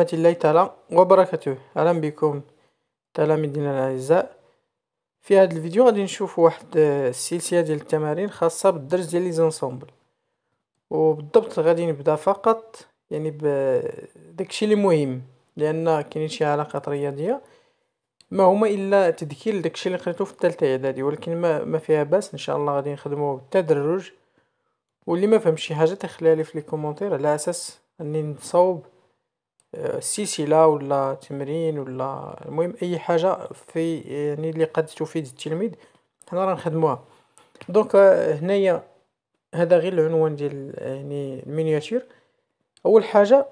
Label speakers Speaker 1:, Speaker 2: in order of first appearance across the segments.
Speaker 1: رحمة الله تعالى وبركاته اهلا بكم تلاميذنا الاعزاء في هذا الفيديو غادي نشوف واحد السلسله آه، ديال التمارين خاصه بالدرس ديال لي زونسومبل وبالضبط غادي نبدا فقط يعني بداكشي اللي مهم لان كاينين شي علاقات رياضيه ما هما الا تذكير داكشي اللي قريتو في الثالثه اعدادي ولكن ما, ما فيها باس ان شاء الله غادي نخدموه بالتدرج واللي ما فهمش شي حاجه تخليها لي في لي كومونتير على اساس اني نصوب سلسلة ولا تمرين ولا المهم اي حاجة في يعني اللي قد تفيد التلميذ حنا راه نخدموها دونك هنايا هذا غير العنوان ديال يعني المينياتور اول حاجة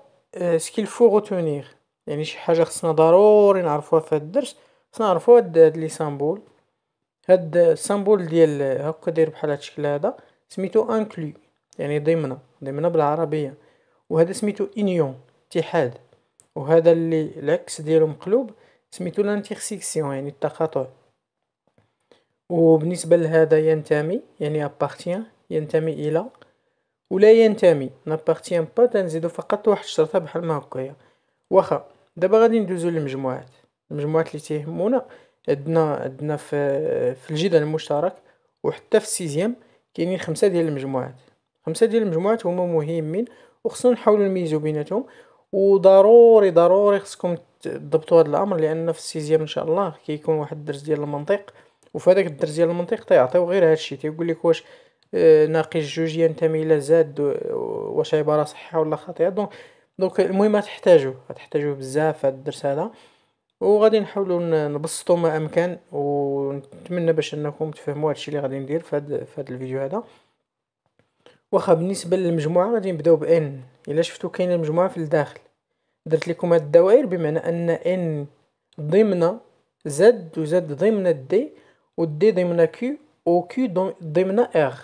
Speaker 1: سكيل فو غوتونيغ يعني شي حاجة خصنا ضروري نعرفوها في هاد الدرس خصنا نعرفو هاد لي سامبول هاد السامبول ديال هكا داير بحال هاد الشكل هذا سميتو انكلو يعني ضمن ضمن بالعربية وهذا سميتو انيون اتحاد وهذا اللي العكس ديالو مقلوب سميتو لانتيرسيكسيون يعني التقاطع وبالنسبة لهذا ينتمي يعني ابارتيان ينتمي الى ولا ينتمي نابارتيان با تنزيدو فقط واحد الشرطة بحال ما هكايا واخا دابا غادي ندوزو للمجموعات المجموعات اللي تيهمونا عندنا عندنا في في الجدل المشترك وحتى في السيزيام كاينين خمسة ديال المجموعات خمسة ديال المجموعات هما مهمين وخصنا نحاولو نميزو بيناتهم وضروري ضروري خصكم تضبطوا هذا الامر لان في السيزيام ان شاء الله كيكون واحد الدرس ديال المنطق وفي هذاك الدرس ديال المنطق تيعطيو غير هذا الشيء تيقول لك واش آه، ناقص جوج ينتمي الى زاد واش عباره صحيحه ولا خاطئه دونك دونك المهم تحتاجوا تحتاجوا بزاف هذا الدرس هذا وغادي نحاولوا نبسطوا ما امكن ونتمنى باش انكم تفهموا الشيء اللي غادي ندير في هاد في الفيديو هذا واخا بالنسبه للمجموعه غادي نبداو بان الا شفتوا كاينه المجموعه في الداخل درت لكم هاد الدوائر بمعنى ان ان ضمن زد وزد ضمن دي ودي ضمن كيو وكيو ضمن اغ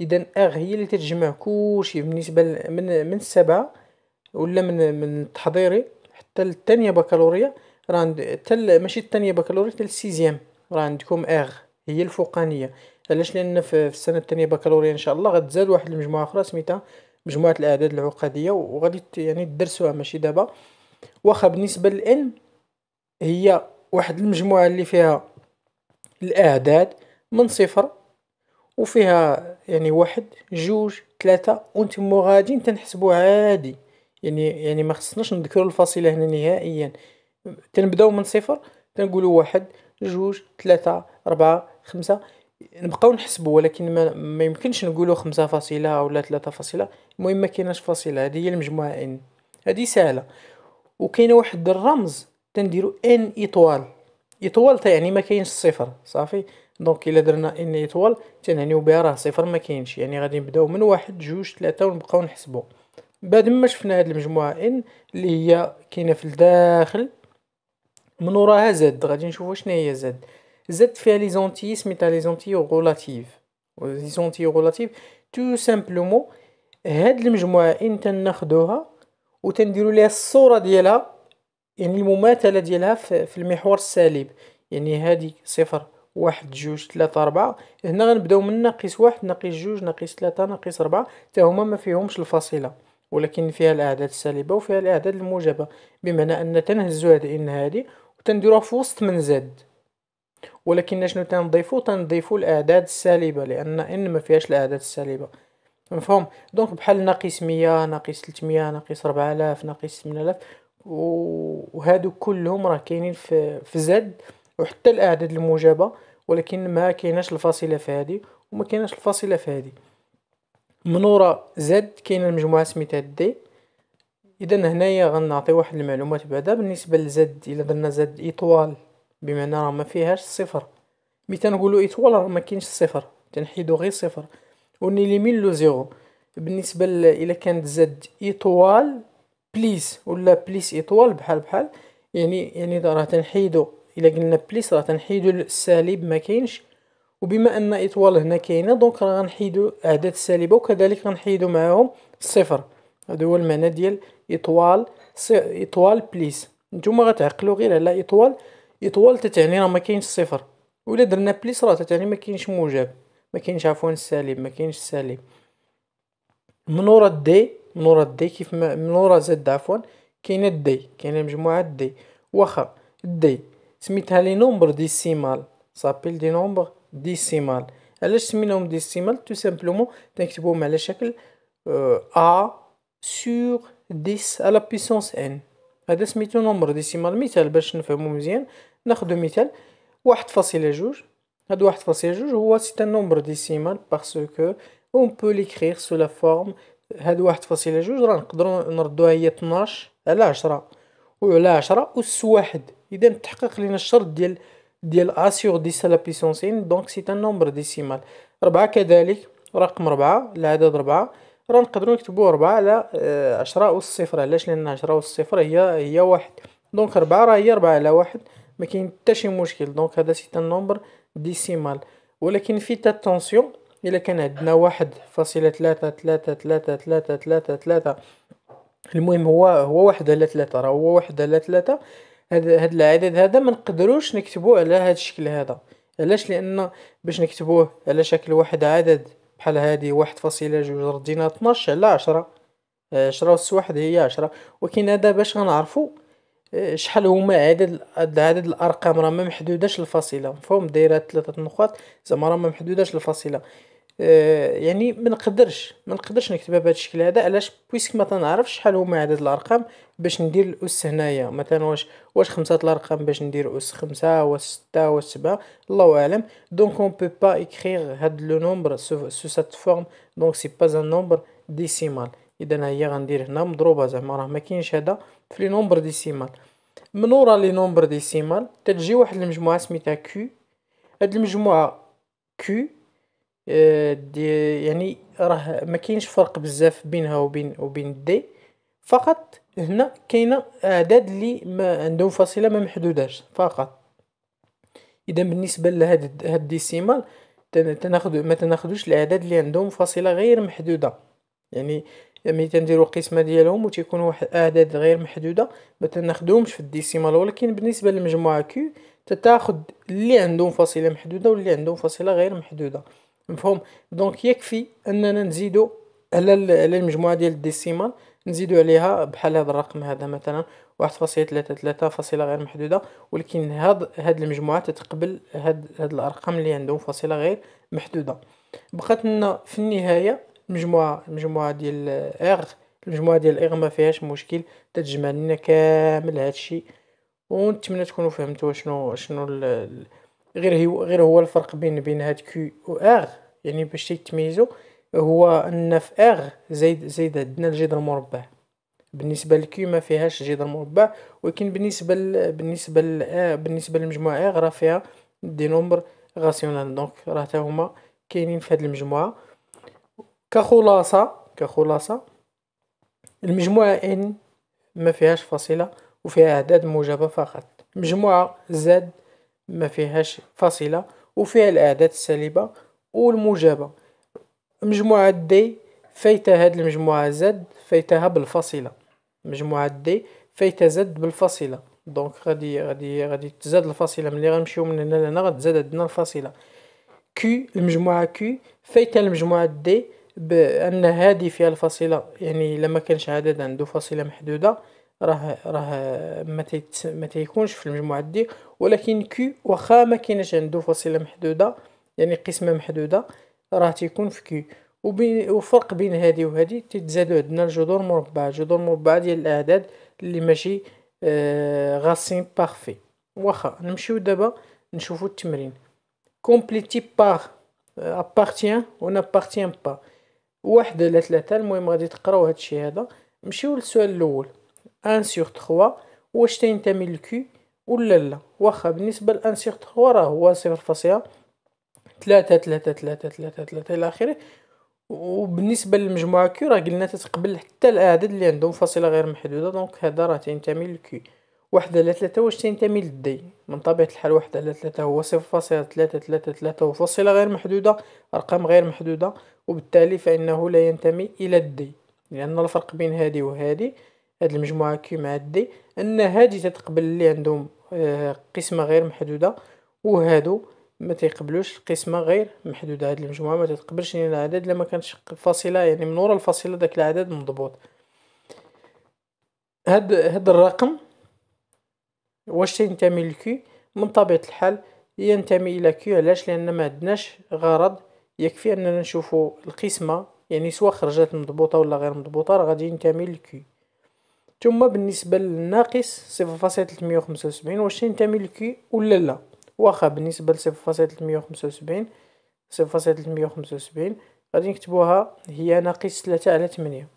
Speaker 1: اذا اغ هي اللي تتجمع كلشي بالنسبه من من السبعه ولا من من التحضيري حتى الثانيه بكالوريا راه عند تل ماشي الثانيه بكالوريا حتى السيزيام راه عندكم اغ هي الفوقانيه علاش لان في السنه الثانيه بكالوريا ان شاء الله غتزاد واحد المجموعه اخرى سميتها مجموعه الاعداد العقديه وغادي يعني تدرسوها ماشي دابا واخا بالنسبه للان هي واحد المجموعه اللي فيها الاعداد من صفر وفيها يعني واحد جوج ثلاثة ونتمو غادي تنحسبو عادي يعني يعني ما خصناش نذكروا الفاصله هنا نهائيا تنبداو من صفر تنقولوا واحد جوج ثلاثة أربعة خمسة نبقاو نحسبوا ولكن ما, ما يمكنش نقولوا خمسة فاصلة لا ثلاثة فاصلة المهم ما كايناش فاصلة هذه هي المجموعة ان هذه سهلة وكاين واحد الرمز تنديرو ان اطوال اطوال تا يعني ما كاينش صفر صافي دونك الا درنا ان اطوال تنعنيو بها راه صفر ما كاينش يعني غادي نبداو من واحد جوج ثلاثة ونبقاو نحسبوا بعد ما شفنا هاد المجموعة ان اللي هي كاينه في الداخل من وراها زاد غادي نشوفوا شنو هي زاد زدت فيها لي زونتي سميتها لي زونتي غولاتيف لي زونتي غولاتيف تو سامبلومون هاد المجموعه ان تناخدوها وتنديروا ليها الصوره ديالها يعني المماثله ديالها في المحور السالب يعني هادي صفر واحد جوج ثلاثة أربعة هنا غنبداو من ناقص واحد ناقص جوج ناقص ثلاثة ناقص أربعة تا هما ما فيهمش الفاصلة ولكن فيها الأعداد السالبة وفيها الأعداد الموجبة بمعنى أن تنهزو هاد إن هادي وتنديروها في وسط من زد ولكن شنو تنضيفو تنضيفو الاعداد السالبه لان ان ما فيهاش الاعداد السالبه مفهوم دونك بحال ناقص 100 ناقص 300 ناقص 4000 ناقص 8000 وهادو كلهم راه كاينين في في زد وحتى الاعداد الموجبه ولكن ما كايناش الفاصله في هذه وما كايناش الفاصله في هذه من ورا زد كاينه المجموعه سميتها دي اذا هنايا غنعطي واحد المعلومات بعدا بالنسبه لزد الا درنا زد ايطوال بمعنى راه ما فيهاش صفر مي تنقولو ايطوال راه ما كاينش صفر تنحيدو غير صفر ونيليمين لو زيرو بالنسبه الى كانت زد ايطوال بليس ولا بليس ايطوال بحال بحال يعني يعني راه تنحيدو الا قلنا بليس راه تنحيدو السالب ما كاينش وبما ان ايتوال هنا كاينه دونك راه غنحيدو اعداد السالبه وكذلك غنحيدو معاهم الصفر هذا هو المعنى ديال ايتوال ايتوال بليس نتوما غتعقلوا غير على ايتوال ايطوال تتعني راه ما كاينش صفر ولا درنا بليس راه تتعني ما كاينش موجب ما كاينش عفوا سالب ما كاينش سالب من ورا دي من ورا دي كيف ما من ورا زد عفوا كاينه دي كاينه مجموعه دي واخا دي سميتها لي نومبر ديسيمال سابيل دي نومبر ديسيمال علاش سميناهم ديسيمال تو سامبلومون تنكتبوهم على شكل ا سور ديس على بيسونس ان هذا سميتو نومبر ديسيمال مثال باش نفهمو مزيان ناخدو مثال واحد فاصلة جوج هاد واحد فاصلة جوج هو سيت ان نومبر ديسيمال باسكو اون بو ليكريغ سو لا فورم هاد واحد فاصلة جوج راه نقدرو نردوها هي تناش على عشرة وعلى عشرة أس واحد إذا تحقق لينا الشرط ديال ديال أ سيغ ديس لا بيسونسين دونك سيت ان نومبر ديسيمال ربعة كذلك رقم ربعة العدد ربعة راه نقدرو نكتبو ربعة على آه، عشرة أس 0 علاش لأن عشرة أس 0 هي هي واحد دونك ربعة راه هي ربعة على واحد مكاين حتى شي مشكل دونك هذا سيت تان نومبر ديسيمال ولكن في تونسيون الا كان عندنا واحد فاصلة ثلاثة ثلاثة ثلاثة ثلاثة ثلاثة المهم هو هو واحد على 3 راه هو واحد على 3 هاد هاد العدد هذا ما نقدروش نكتبوه على هاد الشكل هذا علاش لان باش نكتبوه على شكل واحد عدد بحال هادي واحد فاصلة جوج ردينا طناش على عشرة آه، عشرة أس واحد هي عشرة ولكن هذا باش غنعرفو آه، شحال هما عدد عدد الارقام راه ما محدوداش الفاصله مفهوم دايره ثلاثه نقاط زعما راه ما محدوداش الفاصله آه، يعني ما نقدرش ما نقدرش نكتبها بهذا الشكل هذا علاش بويسك ما تنعرفش شحال هما عدد الارقام باش ندير الاس هنايا مثلا واش واش خمسه الارقام باش ندير اس خمسة واش ستة واش سبعة الله اعلم دونك اون بو با اكريغ هاد لو نومبر سو سات فورم دونك سي با ان نومبر ديسيمال اذا هي غندير هنا مضروبه زعما راه ما كاينش هذا في لي نومبر ديسيمال من ورا لي نومبر ديسيمال تتجي واحد المجموعه سميتها كيو هاد المجموعه كيو دي يعني راه ما كاينش فرق بزاف بينها وبين وبين دي فقط هنا كاينه اعداد اللي ما عندهم فاصله ما محدوداش فقط اذا بالنسبه لهاد هاد الديسيمال تناخذ ما تناخذوش الاعداد اللي عندهم فاصله غير محدوده يعني ملي يعني تنديروا القسمه ديالهم وتيكونوا واحد اعداد غير محدوده ما تناخذهمش في الديسيمال ولكن بالنسبه للمجموعه كيو تتاخذ اللي عندهم فاصله محدوده واللي عندهم فاصله غير محدوده مفهوم دونك يكفي اننا نزيدو على على المجموعه ديال الديسيمال نزيدو عليها بحال هذا الرقم هذا مثلا واحد فاصلة ثلاثة ثلاثة فاصلة غير محدودة ولكن هاد هاد المجموعة تتقبل هاد هاد الأرقام اللي عندهم فاصلة غير محدودة بقات لنا في النهاية مجموعة مجموعة ديال إغ المجموعة ديال إغ ما فيهاش مشكل تتجمع لنا كامل هادشي ونتمنى تكونوا فهمتوا شنو شنو غير هو غير هو الفرق بين بين هاد كيو و اغ يعني باش تيتميزو هو ان في اغ زايد زايد عندنا الجذر المربع بالنسبه لكيو ما فيهاش جذر مربع ولكن بالنسبه ل... بالنسبه ل... بالنسبه للمجموعه اغ راه فيها دي نومبر غاسيونال دونك راه حتى هما كاينين في هاد المجموعه كخلاصه كخلاصه المجموعه ان ما فيهاش فاصله وفيها اعداد موجبه فقط مجموعه زد ما فيهاش فاصلة وفيها الأعداد السالبة والموجبة مجموعة دي فايته هاد المجموعة زد فايتها بالفاصلة مجموعة دي فايته زد بالفاصلة دونك غادي غادي غادي تزاد الفاصلة ملي غنمشيو من هنا لهنا غتزاد عندنا الفاصلة كي المجموعة كي فايته المجموعة دي بأن هادي فيها الفاصلة يعني لما كانش عدد عنده فاصلة محدودة راه راه ما تيت ما تيكونش في المجموعه دي ولكن كي واخا ما كاينش عنده فصيله محدوده يعني قسمه محدوده راه تيكون في كي وفرق بين هذه وهذه تتزادوا عندنا الجذور المربعه الجذور المربعه ديال الاعداد اللي ماشي آه غاسين بارفي واخا نمشيو دابا نشوفو التمرين كومبليتي بار ابارتيان و بارتيان با واحد لا ثلاثه المهم غادي تقراو هادشي هذا نمشيو للسؤال الاول 1 سيغ 3 واش تنتمي للكي ولا لا واخا بالنسبه ل 1 تخوا 3 راه هو فاصله 3 3 3 3 3 الى اخره وبالنسبه للمجموعه كيو راه قلنا تتقبل حتى الاعداد اللي عندهم فاصله غير محدوده دونك هذا راه تنتمي للكي واحد على ثلاثة واش تنتمي للدي من طبيعة الحال واحد على ثلاثة هو صفر فاصلة ثلاثة ثلاثة ثلاثة وفاصلة غير محدودة أرقام غير محدودة وبالتالي فإنه لا ينتمي إلى الدي لأن الفرق بين هذه وهذه هاد المجموعه مع هادي ان هادي تتقبل اللي عندهم آه، قسمه غير محدوده وهادو ما تيقبلوش قسمه غير محدوده هاد المجموعه ما تتقبلش يعني العدد لما كانش فاصله يعني من ورا الفاصله داك العدد مضبوط هاد هاد الرقم واش تنتمي لكي من طبيعه الحال ينتمي الى كي علاش لان ما عندناش غرض يكفي اننا نشوفوا القسمه يعني سواء خرجت مضبوطه ولا غير مضبوطه راه غادي ينتمي لكي ثم بالنسبة للناقص صفر فاصلة تلتمية وخمسة وسبعين واش ينتمي لكي ولا لا واخا بالنسبة لصفر فاصلة تلتمية وخمسة وسبعين صفر فاصلة تلتمية وخمسة وسبعين غادي نكتبوها هي ناقص ثلاثة على تمنية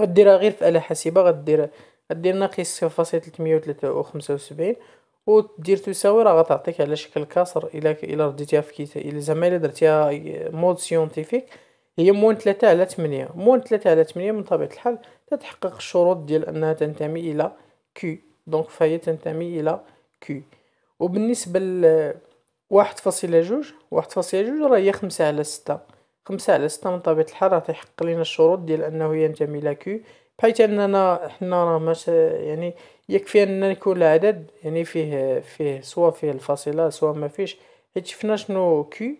Speaker 1: غديرها غير في آلة حاسبة غدير غدير ناقص صفر فاصلة تلتمية وتلاتة وخمسة وسبعين دير تساوي راه غتعطيك على شكل كسر الا الا رديتيها في كتاب الا زعما الا درتيها مود سيونتيفيك هي موان تلاتة على تمنية موان تلاتة على تمنية من طبيعة الحال كتحقق الشروط ديال انها تنتمي الى كي دونك فهي تنتمي الى كي وبالنسبه ل واحد فاصلة جوج واحد فاصلة جوج راه هي خمسة على ستة خمسة على ستة من طبيعة الحال راه تيحقق لينا الشروط ديال انه ينتمي الى كي بحيث اننا حنا راه ماش يعني يكفي ان يكون العدد يعني فيه فيه سواء فيه الفاصله سواء ما فيش حيت شفنا شنو كي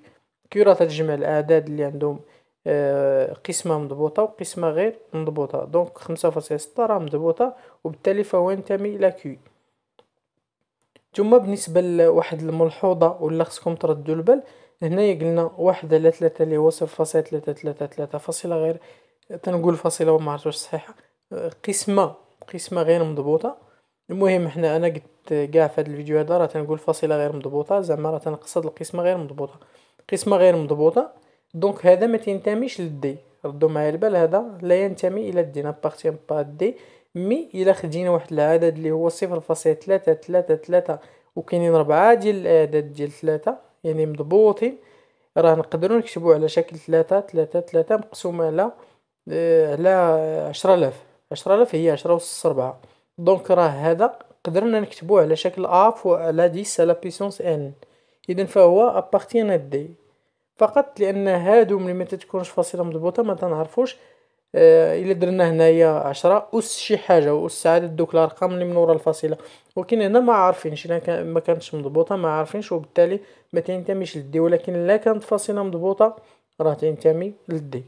Speaker 1: كي راه تجمع الاعداد اللي عندهم آه، قسمة مضبوطة وقسمة غير مضبوطة دونك 5.6 فاصلة ستة راه مضبوطة وبالتالي فهو ينتمي إلى كي ثم بالنسبة لواحد الملحوظة ولا خصكم تردوا البال هنايا قلنا واحد على ثلاثة اللي هو صفر فاصلة ثلاثة ثلاثة ثلاثة فاصلة غير تنقول فاصلة وما عرفتش صحيحة آه، قسمة قسمة غير مضبوطة المهم حنا انا قلت كاع في هذا الفيديو هذا راه تنقول فاصله غير مضبوطه زعما راه تنقصد القسمه غير مضبوطه قسمه غير مضبوطه دونك هذا ما تنتميش للدي ردوا معايا البال هذا لا ينتمي الى الدي نابارتيان با الدي مي الى خدينا واحد العدد اللي هو صفر فاصلة ثلاثة ثلاثة ثلاثة وكاينين ربعة ديال الاعداد ديال ثلاثة يعني مضبوطين راه نقدروا نكتبوا على شكل ثلاثة ثلاثة ثلاثة مقسومة على آه على عشرة آلاف عشرة آلاف هي عشرة وص ربعة دونك راه هذا قدرنا نكتبوه على شكل اف وعلى ديس على بيسونس ان اذا فهو ابارتيان دي فقط لان هادو ملي ما تتكونش فاصله مضبوطه ما تنعرفوش آه الا درنا هنايا عشرة اس شي حاجه واس عدد دوك الارقام اللي من ورا الفاصله ولكن هنا ما عارفينش الا ما كانتش مضبوطه ما عارفينش وبالتالي ما تنتميش للدي ولكن الا كانت فاصله مضبوطه راه تنتمي للدي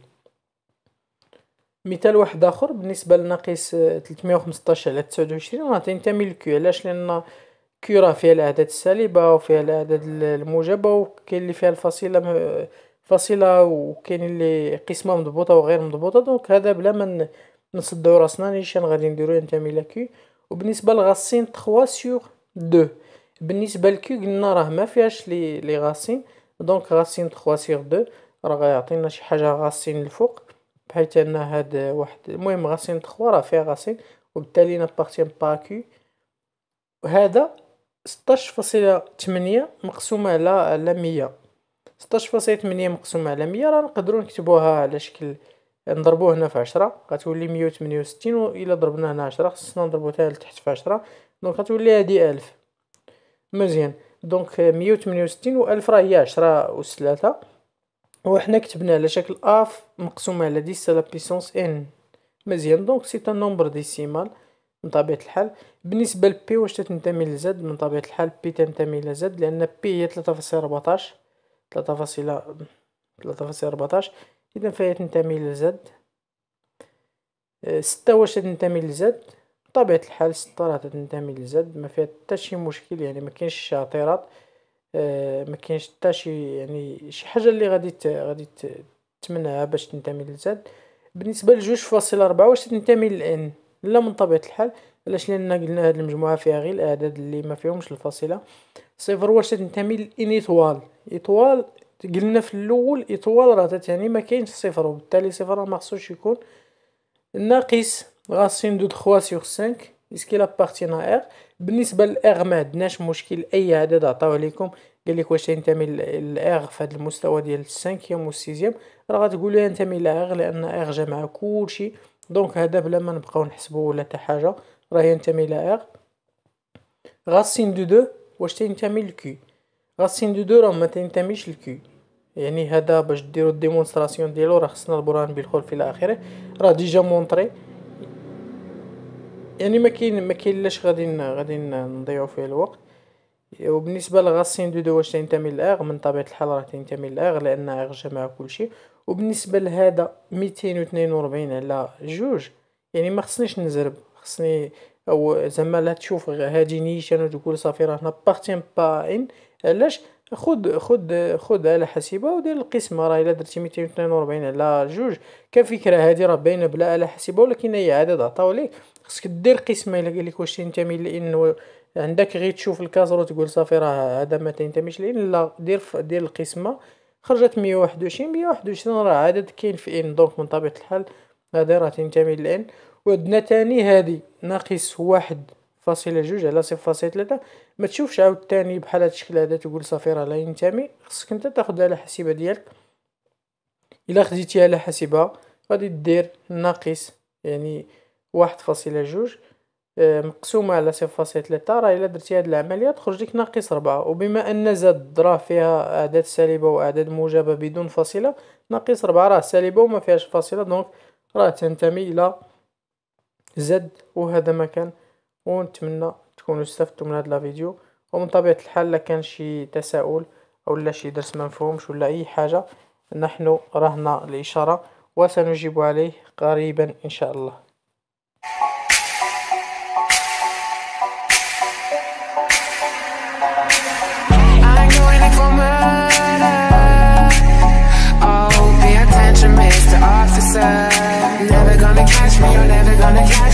Speaker 1: مثال واحد اخر بالنسبه لناقص 315 على 29 راه تنتمي للكيو علاش لان كورة فيها الأعداد السالبة وفيها الأعداد الموجبة وكاين اللي فيها الفصيلة فصيلة وكاين اللي قسمة مضبوطة وغير مضبوطة دونك هذا بلا ما نصدوا راسنا نيشان غادي نديرو ننتمي لكي وبالنسبة لغاسين تخوا سيغ دو بالنسبة لكي قلنا راه ما فيهاش لي لي غاسين دونك غاسين تخوا سيغ دو راه غيعطينا شي حاجة غاسين الفوق بحيث ان هاد واحد المهم غاسين تخوا راه فيها غاسين وبالتالي نبارتيان با كي هذا ستاش فاصلة تمنية مقسومة على على مية ستاش فاصلة تمنية مقسومة على مية راه نقدرو نكتبوها على شكل نضربوه هنا في عشرة غتولي مية وتمنية وستين و الا ضربنا هنا عشرة خصنا نضربو تا لتحت في عشرة دونك غتولي هادي الف مزيان دونك مية وتمنية وستين و الف راه هي عشرة أس تلاتة وحنا كتبنا على شكل اف مقسومة على ديس على بيسونس ان مزيان دونك سي ان نومبر ديسيمال من طبيعة الحال بالنسبة ل بي واش تنتمي لزد من طبيعة الحال بي تنتمي إلى زد لأن بي هي ثلاثة فاصلة ثلاثة فاصلة ثلاثة فاصلة إذا فهي تنتمي لزد آه، ستة واش تنتمي لزد بطبيعة الحال ستة راه تنتمي لزد ما فيها حتى شي مشكل يعني ما كاينش شي اعتراض آه، ما كاينش حتى شي يعني شي حاجه اللي غادي غادي تمنعها باش تنتمي لزد بالنسبه لجوج فاصلة واش تنتمي للان لا من طبيعة الحال علاش لان قلنا هاد المجموعة فيها غير الاعداد اللي ما فيهمش الفاصلة صفر واش تنتمي لإن ايطوال ايطوال قلنا في الاول ايطوال راه تتعني ما كاينش صفر وبالتالي صفر راه ما خصوش يكون ناقص غاسين دو 3 سور 5 اسكي لابارتينا ار بالنسبه للاغ ما عندناش مشكل اي عدد عطاوه لكم قال لك واش تنتمي للاغ في هذا المستوى ديال و والسيزيام راه غتقولوا ينتمي لاغ لان ار جمع كلشي دونك هذا بلا ما نبقاو نحسبو ولا حتى حاجه راه ينتمي الى ار غاسين دو دو واش تنتمي لكي غاسين دو دو راه ما تنتميش لكي يعني هذا باش ديرو الديمونستراسيون ديالو راه خصنا البرهان بالخلف الى اخره راه ديجا مونطري يعني ما كاين ما كاين لاش غادي غادي نضيعو فيه الوقت وبالنسبه لغاسين دو دو واش تنتمي للار من طبيعه الحال راه تنتمي للار لان ار جمع كلشي وبالنسبه لهذا 242 على جوج يعني ما خصنيش نزرب خصني او زعما لا تشوف هذه نيشان وتقول صافي راه هنا بارتيم با ان علاش خد خد خد على حسيبه ودير القسمه راه الا درتي 242 على جوج كفكره هذه راه باينه بلا على حسيبه ولكن هي عدد عطاو ليك خصك دير قسمه الا قال لك واش تنتمي لان عندك غير تشوف الكازرو تقول صافي راه هذا ما تنتميش لان لا دير دير القسمه خرجت مية وواحد وعشرين مية وواحد وعشرين راه عدد كاين في ان دونك من طبيعة الحال هادي راه تنتمي لان وعندنا تاني هادي ناقص واحد فاصلة جوج على صفر فاصلة ثلاثة ما تشوفش عاود تاني بحال هاد الشكل هذا تقول صافي راه لا ينتمي خصك انت تاخدها على حسيبة ديالك الا خديتيها على حسيبة غادي دير ناقص يعني واحد فاصلة جوج آه، مقسومة على صفر فاصلة تلاتة راه الا درتي هاد العملية تخرج لك ناقص ربعة وبما ان زاد الضراب فيها اعداد سالبة واعداد موجبة بدون فاصلة ناقص ربعة راه سالبة وما فيهاش فاصلة دونك راه تنتمي الى زد وهذا ما كان ونتمنى تكونوا استفدتوا من هاد الفيديو ومن طبيعة الحال لا كان شي تساؤل او شي درس ما مفهومش ولا اي حاجة نحن رهنا الاشارة وسنجيب عليه قريبا ان شاء الله Never gonna catch me, you're never gonna catch me